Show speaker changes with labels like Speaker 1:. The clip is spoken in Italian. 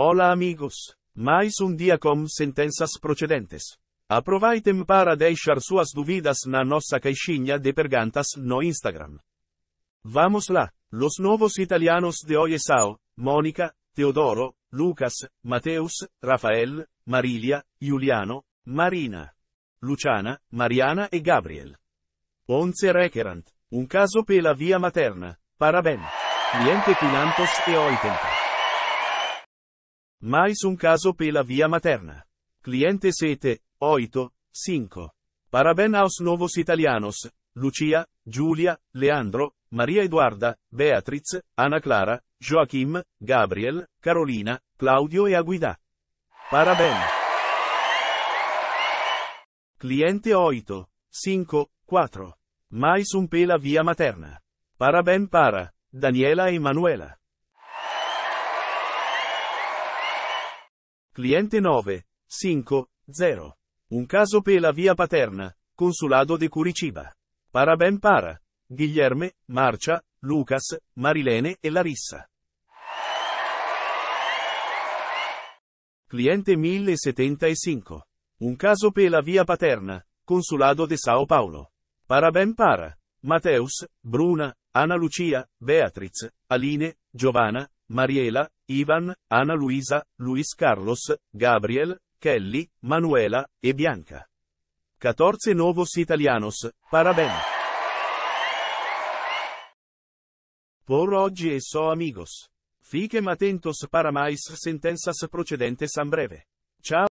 Speaker 1: Hola amigos, mais un dia com sentenças procedentes. Aprovaitem para deixar suas dúvidas na nossa caixinha de perguntas no Instagram. Vamos lá, los novos italianos de Oiesao, Monica, Teodoro, Lucas, Mateus, Rafael, Marilia, Giuliano, Marina, Luciana, Mariana e Gabriel. Onze requerant, un caso pela via materna, paraben. Niente quinantos e oitenta. Mai su un caso per la via materna. Cliente sete, oito, cinco. Paraben aos novos italianos, Lucia, Giulia, Leandro, Maria Eduarda, Beatriz, Anna Clara, Joachim, Gabriel, Carolina, Claudio e Aguida. Paraben. Cliente oito, cinco, quattro. su un pela via materna. Paraben para, Daniela e Manuela. Cliente 9, 5, 0. Un caso per la via Paterna, Consulado de Curiciba. Paraben para. Guilherme, Marcia, Lucas, Marilene e Larissa. Cliente 1075. Un caso per la via Paterna, Consulado de Sao Paulo. Paraben para. Mateus, Bruna, Anna Lucia, Beatriz, Aline, Giovanna, Mariela, Ivan, Ana Luisa, Luis Carlos, Gabriel, Kelly, Manuela e Bianca. 14 Novos Italianos, Paraben. Por oggi e so amigos. Fiquem atentos para mais sentenças procedentes en breve. Ciao.